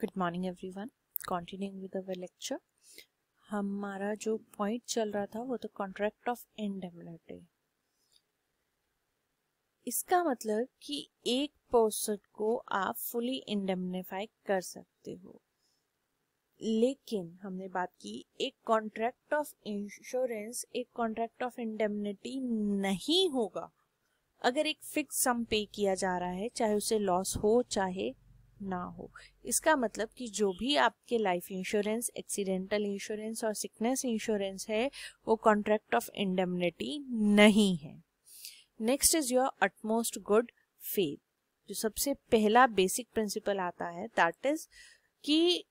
Good morning everyone continuing with our lecture हमारा जो point चल रहा था वो तो कॉन्ट्रैक्ट ऑफ इंडेमनिटी इसका मतलब कि एक पर्सन को आप फुली इंडेमनिफाई कर सकते हो लेकिन हमने बात की एक कॉन्ट्रैक्ट ऑफ इंश्योरेंस एक कॉन्ट्रैक्ट ऑफ इंडेमिनिटी नहीं होगा अगर एक फिक्स सम पे किया जा रहा है चाहे उसे लॉस हो चाहे ना हो इसका मतलब कि जो भी आपके लाइफ इंश्योरेंस एक्सीडेंटल इंश्योरेंस और सिकनेस इंश्योरेंस है वो कॉन्ट्रैक्ट ऑफ इंडेमनिटी नहीं है next is your utmost good faith जो सबसे पहला बेसिक प्रिंसिपल आता है दैट इज कि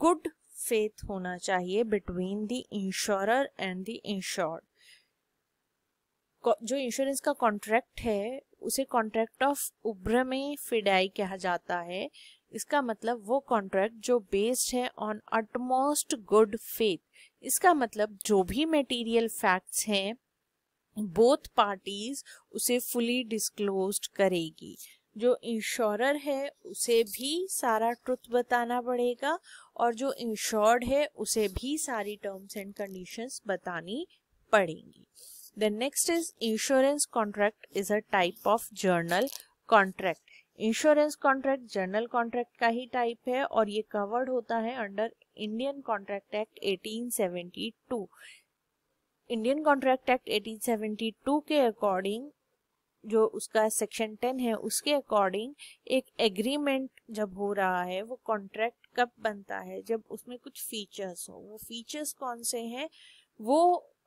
गुड फेथ होना चाहिए between the insurer and the insured जो इंश्योरेंस का कॉन्ट्रैक्ट है उसे कॉन्ट्रैक्ट ऑफ उभ्र में फिडाई कहा जाता है इसका मतलब वो कॉन्ट्रैक्ट जो बेस्ड है ऑन अटमोस्ट गुड फेथ इसका मतलब जो भी मटेरियल फैक्ट्स हैं बोथ पार्टीज उसे फुली डिस्क्लोज करेगी जो इंश्योरर है उसे भी सारा ट्रुथ बताना पड़ेगा और जो इंश्योर्ड है उसे भी सारी टर्म्स एंड कंडीशंस बतानी पड़ेंगी Then next is insurance contract is a type of journal contract. Insurance contract general contract का ही टाइप है और ये कवर्ड होता है under Indian contract act 1872 Indian contract act 1872 के अकॉर्डिंग जो उसका सेक्शन 10 है उसके अकॉर्डिंग एक एग्रीमेंट जब हो रहा है वो कॉन्ट्रैक्ट कब बनता है जब उसमें कुछ फीचर्स हो वो फीचर्स कौन से हैं वो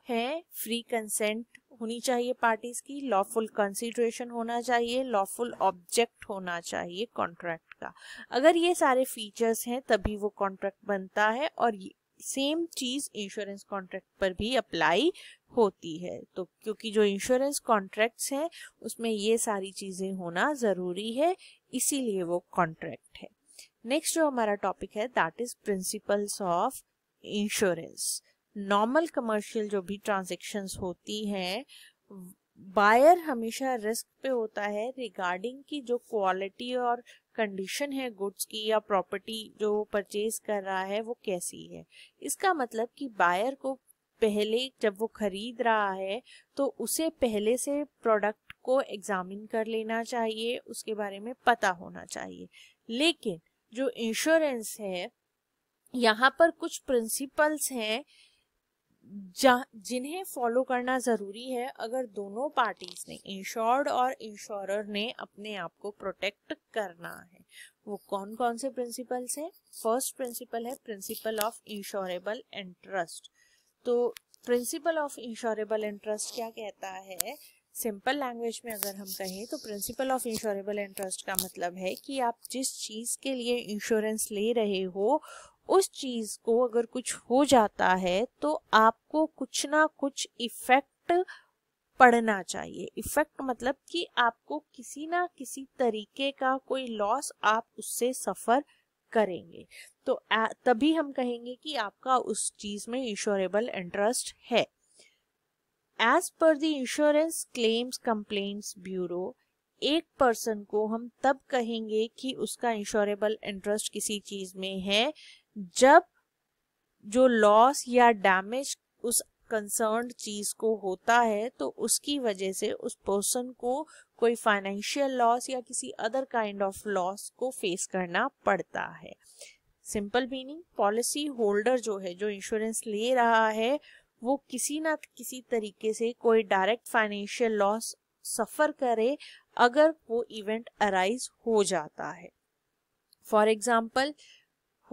है फ्री कंसेंट होनी चाहिए पार्टीज की लॉफुल कंसिड्रेशन होना चाहिए लॉफुल ऑब्जेक्ट होना चाहिए कॉन्ट्रैक्ट का अगर ये सारे फीचर्स हैं तभी वो कॉन्ट्रैक्ट बनता है और सेम चीज इंश्योरेंस कॉन्ट्रैक्ट पर भी अप्लाई होती है तो क्योंकि जो इंश्योरेंस कॉन्ट्रैक्ट्स हैं उसमें ये सारी चीज़ें होना ज़रूरी है इसीलिए वो कॉन्ट्रैक्ट है नेक्स्ट जो हमारा टॉपिक है that is principles of insurance normal commercial जो भी ट्रांजेक्शन्स होती हैं बायर हमेशा रिस्क पे होता है रिगार्डिंग की जो क्वालिटी और कंडीशन है गुड्स की या प्रॉपर्टी जो वो परचेज कर रहा है वो कैसी है इसका मतलब कि बायर को पहले जब वो खरीद रहा है तो उसे पहले से प्रोडक्ट को एग्जामिन कर लेना चाहिए उसके बारे में पता होना चाहिए लेकिन जो इंश्योरेंस है यहाँ पर कुछ प्रिंसिपल्स हैं जिन्हें फॉलो करना ज़रूरी है अगर दोनों पार्टीज ने इंश्योर्ड और इंश्योरर ने अपने आप को प्रोटेक्ट करना है वो कौन कौन से प्रिंसिपल्स हैं फर्स्ट प्रिंसिपल है प्रिंसिपल ऑफ इंश्योरेबल इंटरेस्ट तो प्रिंसिपल ऑफ इंश्योरेबल इंटरेस्ट क्या कहता है सिंपल लैंग्वेज में अगर हम कहें तो प्रिंसिपल ऑफ इंश्योरेबल इंटरेस्ट का मतलब है कि आप जिस चीज़ के लिए इंश्योरेंस ले रहे हो उस चीज को अगर कुछ हो जाता है तो आपको कुछ ना कुछ इफेक्ट पड़ना चाहिए इफेक्ट मतलब कि आपको किसी ना किसी तरीके का कोई लॉस आप उससे सफ़र करेंगे तो तभी हम कहेंगे कि आपका उस चीज़ में इंश्योरेबल इंटरेस्ट है as per the insurance claims complaints bureau एक पर्सन को हम तब कहेंगे कि उसका इंश्योरेबल इंटरेस्ट किसी चीज़ में है जब जो लॉस या डैमेज उस कंसर्न चीज को होता है तो उसकी वजह से उस पर्सन को कोई फाइनेंशियल लॉस या किसी अदर काइंड ऑफ लॉस को फेस करना पड़ता है सिंपल मीनिंग पॉलिसी होल्डर जो है जो इंश्योरेंस ले रहा है वो किसी ना किसी तरीके से कोई डायरेक्ट फाइनेंशियल लॉस सफर करे अगर वो इवेंट अराइज हो जाता है फॉर एग्जाम्पल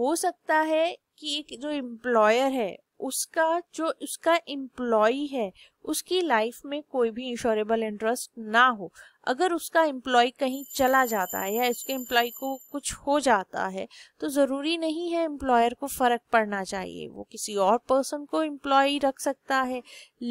हो सकता है कि एक जो एम्प्लॉयर है उसका जो उसका एम्प्लॉय है उसकी लाइफ में कोई भी इंश्योरेबल इंटरेस्ट ना हो अगर उसका एम्प्लॉय कहीं चला जाता है या उसके एम्प्लॉय को कुछ हो जाता है तो ज़रूरी नहीं है एम्प्लॉयर को फ़र्क पड़ना चाहिए वो किसी और पर्सन को एम्प्लॉय रख सकता है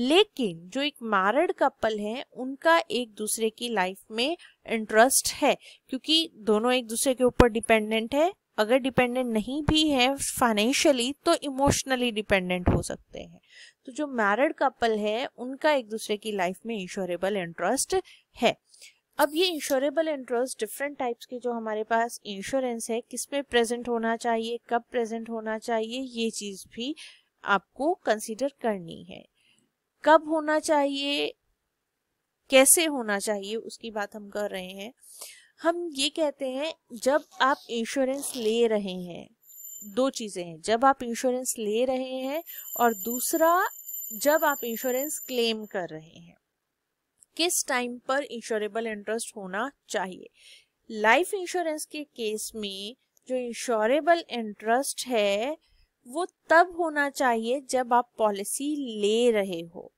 लेकिन जो एक मैरिड कपल है उनका एक दूसरे की लाइफ में इंटरेस्ट है क्योंकि दोनों एक दूसरे के ऊपर डिपेंडेंट है अगर डिपेंडेंट नहीं भी है फाइनेंशियली तो इमोशनली डिपेंडेंट हो सकते हैं तो जो मैरिड कपल है उनका एक दूसरे की लाइफ में इंश्योरेबल इंटरेस्ट है अब ये इंश्योरेबल इंटरेस्ट डिफरेंट टाइप्स के जो हमारे पास इंश्योरेंस है किस पे प्रेजेंट होना चाहिए कब प्रेजेंट होना चाहिए ये चीज़ भी आपको कंसिडर करनी है कब होना चाहिए कैसे होना चाहिए उसकी बात हम कर रहे हैं हम ये कहते हैं जब आप इंश्योरेंस ले रहे हैं दो चीज़ें हैं जब आप इंश्योरेंस ले रहे हैं और दूसरा जब आप इंश्योरेंस क्लेम कर रहे हैं किस टाइम पर इंश्योरेबल इंटरेस्ट होना चाहिए लाइफ इंश्योरेंस के केस में जो इंश्योरेबल इंटरेस्ट है वो तब होना चाहिए जब आप पॉलिसी ले रहे हो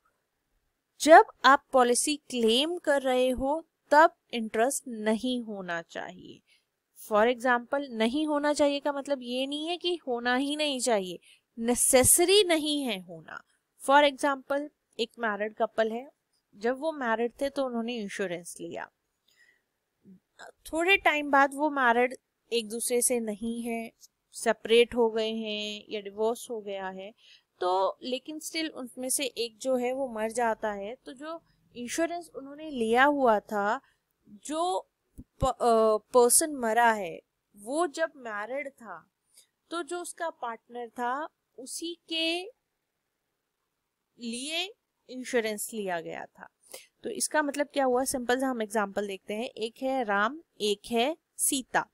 जब आप पॉलिसी क्लेम कर रहे हो तब इंटरेस्ट नहीं होना चाहिए फॉर एग्जाम्पल नहीं होना चाहिए का मतलब ये नहीं है कि होना ही नहीं चाहिए नेसेसरी नहीं है होना फॉर एग्जाम्पल एक मैरिड कपल है जब वो मैरिड थे तो उन्होंने इंश्योरेंस लिया थोड़े टाइम बाद वो मैरिड एक दूसरे से नहीं है सेपरेट हो गए हैं या डिवोर्स हो गया है तो लेकिन स्टिल उनमें से एक जो है वो मर जाता है तो जो इंश्योरेंस उन्होंने लिया हुआ था जो पर्सन मरा है वो जब मैरिड था तो जो उसका पार्टनर था उसी के लिए इंश्योरेंस लिया गया था तो इसका मतलब क्या हुआ सिंपल सा हम एग्जांपल देखते हैं एक है राम एक है सीता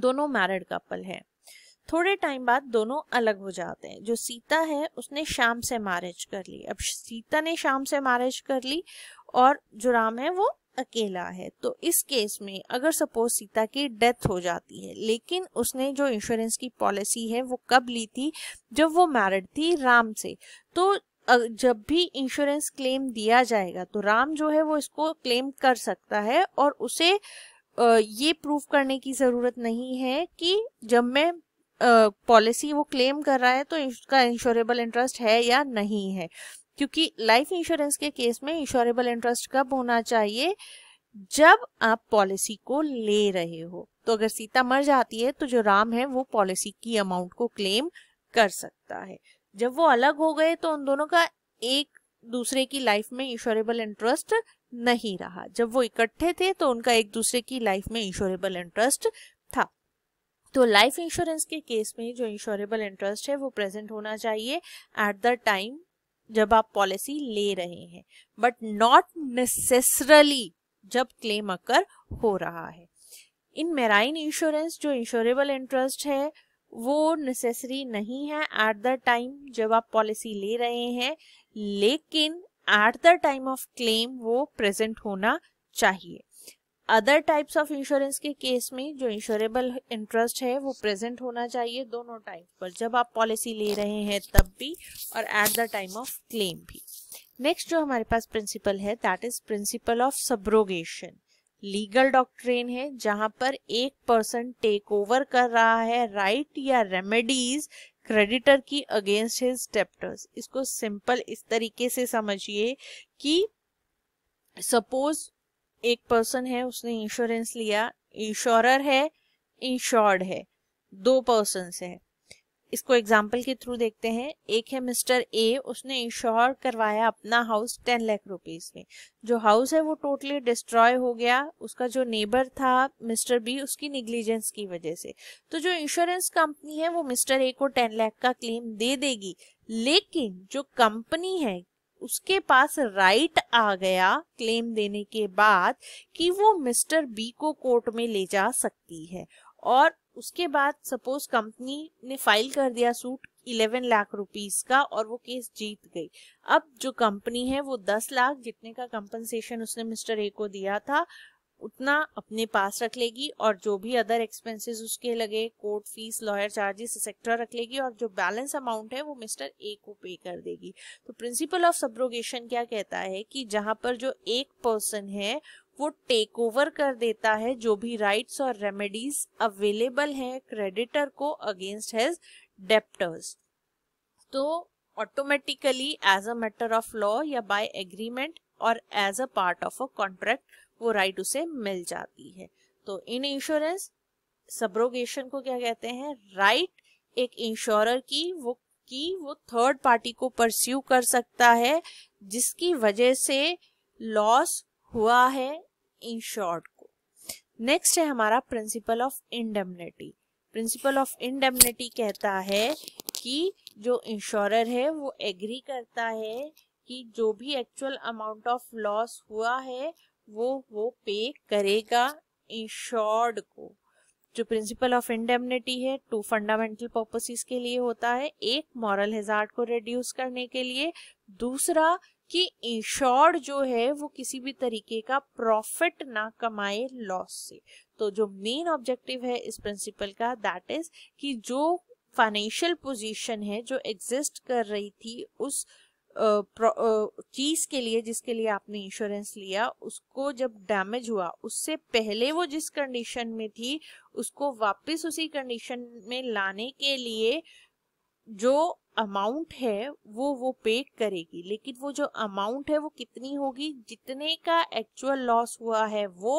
दोनों मैरिड कपल है थोड़े टाइम बाद दोनों अलग हो जाते हैं जो सीता है उसने शाम से मैरिज कर ली अब सीता ने शाम से मैरिज कर ली और जो राम है वो अकेला है तो इस केस में अगर सपोज सीता की डेथ हो जाती है लेकिन उसने जो इंश्योरेंस की पॉलिसी है वो कब ली थी जब वो मैरिड थी राम से तो जब भी इंश्योरेंस क्लेम दिया जाएगा तो राम जो है वो इसको क्लेम कर सकता है और उसे ये प्रूफ करने की ज़रूरत नहीं है कि जब मैं पॉलिसी वो क्लेम कर रहा है तो इसका इंश्योरेबल इंटरेस्ट है या नहीं है क्योंकि लाइफ इंश्योरेंस के केस में इंश्योरेबल इंटरेस्ट कब होना चाहिए जब आप पॉलिसी को ले रहे हो तो अगर सीता मर जाती है तो जो राम है वो पॉलिसी की अमाउंट को क्लेम कर सकता है जब वो अलग हो गए तो उन दोनों का एक दूसरे की लाइफ में इंश्योरेबल इंटरेस्ट नहीं रहा जब वो इकट्ठे थे तो उनका एक दूसरे की लाइफ में इंश्योरेबल इंटरेस्ट था तो लाइफ इंश्योरेंस के केस में जो इंश्योरेबल इंटरेस्ट है वो प्रेजेंट होना चाहिए एट द टाइम जब आप पॉलिसी ले रहे हैं बट नॉट नेसेसरली जब क्लेम अकर हो रहा है इन मेराइन इंश्योरेंस जो इंश्योरेबल इंटरेस्ट है वो नेसेसरी नहीं है एट द टाइम जब आप पॉलिसी ले रहे हैं लेकिन at the time of claim वो प्रेजेंट होना चाहिए अदर टाइप्स ऑफ इंश्योरेंस के केस में जो इंश्योरेबल इंटरेस्ट है वो प्रेजेंट होना चाहिए दोनों टाइम पर जब आप पॉलिसी ले रहे हैं तब भी और at the time of claim भी नेक्स्ट जो हमारे पास प्रिंसिपल है that is principle of subrogation legal doctrine है जहां पर एक पर्सन टेक ओवर कर रहा है राइट right या रेमेडीज क्रेडिटर की अगेंस्ट हिज डेप्टर्स इसको सिंपल इस तरीके से समझिए कि सपोज एक पर्सन है उसने इंश्योरेंस लिया इंश्योरर है इंश्योर्ड है दो पर्सन है इसको एग्जाम्पल के थ्रू देखते हैं एक है मिस्टर ए उसने इंश्योर करवाया अपना हाउस टेन लाख रुपीस में जो हाउस है वो टोटली डिस्ट्रॉय हो गया उसका जो नेबर था मिस्टर बी उसकी निग्लिजेंस की वजह से तो जो इंश्योरेंस कंपनी है वो मिस्टर ए को टेन लाख का क्लेम दे देगी लेकिन जो कंपनी है उसके पास राइट आ गया क्लेम देने के बाद कि वो मिस्टर बी को कोर्ट में ले जा सकती है और उसके बाद सपोज कंपनी ने फाइल कर दिया सूट इलेवन लाख रुपीस का और वो केस जीत गई अब जो कंपनी है वो दस लाख जितने का कंपनसेशन उसने मिस्टर ए को दिया था उतना अपने पास रख लेगी और जो भी अदर एक्सपेंसेस उसके लगे court fees lawyer charges etcetera रख लेगी और जो बैलेंस अमाउंट है वो मिस्टर ए को पे कर देगी तो प्रिंसिपल ऑफ सब्रोगेशन क्या कहता है कि जहां पर जो एक पर्सन है वो टेक ओवर कर देता है जो भी राइट्स और रेमेडीज अवेलेबल हैं क्रेडिटर को अगेंस्ट हैज डेप्टर्स तो automatically as a matter of law या बाय एग्रीमेंट और as a part of a contract वो राइट उसे मिल जाती है तो इन इंश्योरेंस सब्रोगेशन को क्या कहते हैं राइट एक इंश्योरर की वो की वो थर्ड पार्टी को परस्यू कर सकता है जिसकी वजह से लॉस हुआ है इंश्योर्ड को नेक्स्ट है हमारा principle of indemnity principle of indemnity कहता है कि जो इंश्योरर है वो एग्री करता है कि जो भी एक्चुअल अमाउंट ऑफ लॉस हुआ है वो वो पे करेगा इंश्योर्ड को जो प्रिंसिपल ऑफ इंडेमनिटी है टू फंडामेंटल पर्पसेस के लिए होता है एक मॉरल हेजार्ड को रिड्यूस करने के लिए दूसरा कि इंश्योर्ड जो है वो किसी भी तरीके का प्रॉफिट ना कमाए लॉस से तो जो मेन ऑब्जेक्टिव है इस प्रिंसिपल का दैट इज कि जो फाइनेंशियल पोजीशन है जो एग्जिस्ट कर रही थी उस चीज के लिए जिसके लिए आपने इंश्योरेंस लिया उसको जब डैमेज हुआ उससे पहले वो जिस कंडीशन में थी उसको वापस उसी कंडीशन में लाने के लिए जो अमाउंट है वो वो पे करेगी लेकिन वो जो अमाउंट है वो कितनी होगी जितने का एक्चुअल लॉस हुआ है वो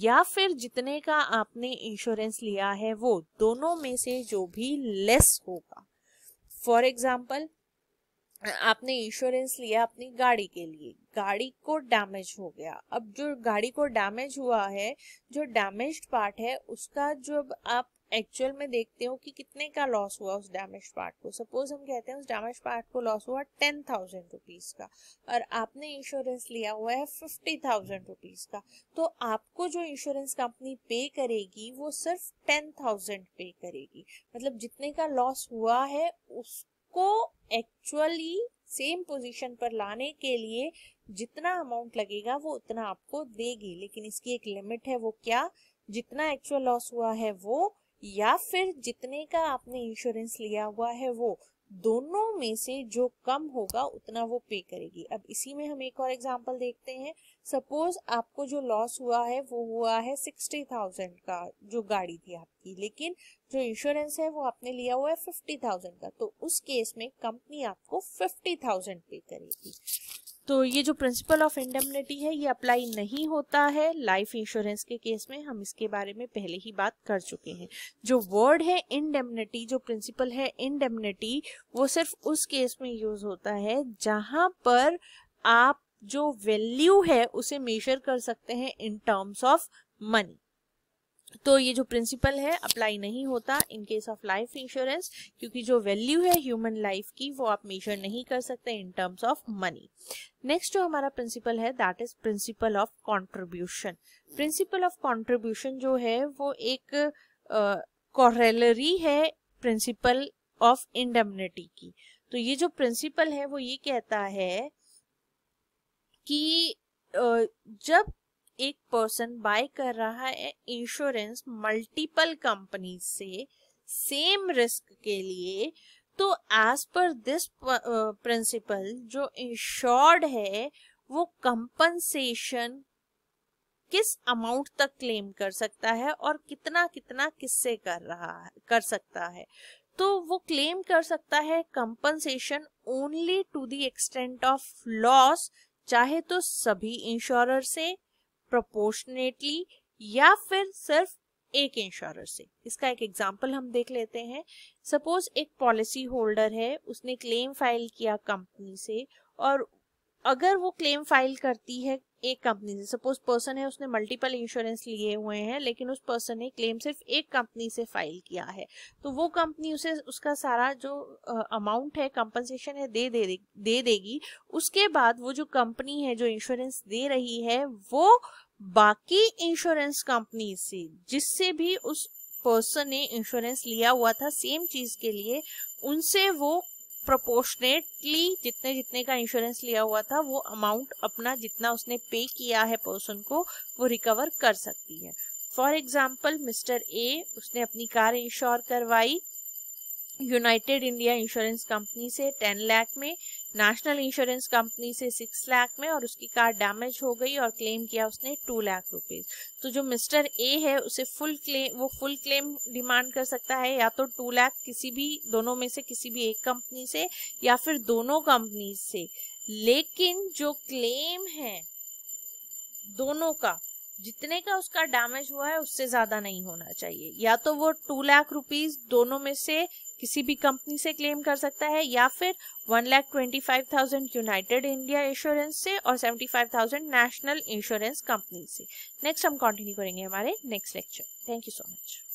या फिर जितने का आपने इंश्योरेंस लिया है वो दोनों में से जो भी लेस होगा फॉर एग्जाम्पल आपने इंश्योरेंस लिया अपनी गाड़ी के लिए गाड़ी को डैमेज हो गया अब जो गाड़ी को डैमेज हुआ है जो डैमेज पार्ट है उसका जो आप एक्चुअल में देखते हो कि कितने का लॉस हुआ उस डैमेज पार्ट को सपोज हम कहते हैं उस डैमेज पार्ट को लॉस हुआ टेन थाउजेंड रुपीज का और आपने इंश्योरेंस लिया हुआ है फिफ्टी थाउजेंड रुपीज का तो आपको जो इंश्योरेंस कंपनी पे करेगी वो सिर्फ टेन थाउजेंड पे करेगी मतलब जितने का लॉस हुआ है उस उसको एक्चुअली सेम पोजीशन पर लाने के लिए जितना अमाउंट लगेगा वो उतना आपको देगी लेकिन इसकी एक लिमिट है वो क्या जितना एक्चुअल लॉस हुआ है वो या फिर जितने का आपने इंश्योरेंस लिया हुआ है वो दोनों में से जो कम होगा उतना वो पे करेगी अब इसी में हम एक और एग्जांपल देखते हैं सपोज आपको जो लॉस हुआ है वो हुआ है सिक्सटी थाउजेंड का जो गाड़ी थी आपकी लेकिन जो इंश्योरेंस है वो आपने लिया हुआ है फिफ्टी थाउजेंड का तो उस केस में कंपनी आपको फिफ्टी थाउजेंड पे करेगी तो ये जो प्रिंसिपल ऑफ इंडेमनिटी है ये अप्लाई नहीं होता है लाइफ इंश्योरेंस के केस में हम इसके बारे में पहले ही बात कर चुके हैं जो वर्ड है इंडेमनिटी जो प्रिंसिपल है इंडेमनिटी वो सिर्फ उस केस में यूज होता है जहां पर आप जो वैल्यू है उसे मेजर कर सकते हैं इन टर्म्स ऑफ मनी तो ये जो प्रिंसिपल है अप्लाई नहीं होता in case of life insurance क्योंकि जो वैल्यू है ह्यूमन लाइफ की वो आप मेजर नहीं कर सकते in terms of money next जो हमारा प्रिंसिपल है that is principle of contribution principle of contribution जो है वो एक कॉरेलरी uh, है प्रिंसिपल ऑफ इंडेमनिटी की तो ये जो प्रिंसिपल है वो ये कहता है कि जब एक पर्सन बाय कर रहा है इंश्योरेंस मल्टीपल कंपनी से सेम रिस्क के लिए तो एज पर दिस प्रिंसिपल जो इंश्योर्ड है वो कंपनसेशन किस अमाउंट तक क्लेम कर सकता है और कितना कितना किससे कर रहा है कर सकता है तो वो क्लेम कर सकता है compensation only to the extent of loss चाहे तो सभी इंश्योरर से प्रोपोर्शनेटली या फिर सिर्फ एक इंश्योरर से इसका एक एग्जाम्पल हम देख लेते हैं सपोज एक पॉलिसी होल्डर है उसने क्लेम फाइल किया कंपनी से और अगर वो क्लेम फाइल करती है एक कंपनी से सपोज पर्सन है उसने मल्टीपल इंश्योरेंस लिए हुए हैं लेकिन उस पर्सन ने क्लेम सिर्फ एक कंपनी से फाइल किया है तो वो कंपनी उसे उसका सारा जो अमाउंट है कंपनसेशन है दे दे दे देगी उसके बाद वो जो कंपनी है जो इंश्योरेंस दे रही है वो बाकी इंश्योरेंस कंपनी से जिससे भी उस पर्सन ने इंश्योरेंस लिया हुआ था सेम चीज के लिए उनसे वो प्रोपोर्शनेटली जितने जितने का इंश्योरेंस लिया हुआ था वो अमाउंट अपना जितना उसने पे किया है पर्सन को वो रिकवर कर सकती है फॉर एग्जाम्पल मिस्टर ए उसने अपनी कार इंश्योर करवाई यूनाइटेड इंडिया इंश्योरेंस कंपनी से टेन लाख में नेशनल इंश्योरेंस कंपनी से सिक्स लाख में और उसकी कार डैमेज हो गई और क्लेम किया उसने टू लाख रुपीज तो जो मिस्टर ए है उसे फुल क्लेम वो फुल क्लेम डिमांड कर सकता है या तो टू लाख किसी भी दोनों में से किसी भी एक कंपनी से या फिर दोनों कंपनी से लेकिन जो क्लेम है दोनों का जितने का उसका डैमेज हुआ है उससे ज्यादा नहीं होना चाहिए या तो वो टू लाख रुपीज दोनों में से किसी भी कंपनी से क्लेम कर सकता है या फिर one lakh twenty five thousand United India Insurance से और seventy five thousand National Insurance Company से नेक्स्ट हम कंटिन्यू करेंगे हमारे next lecture thank you so much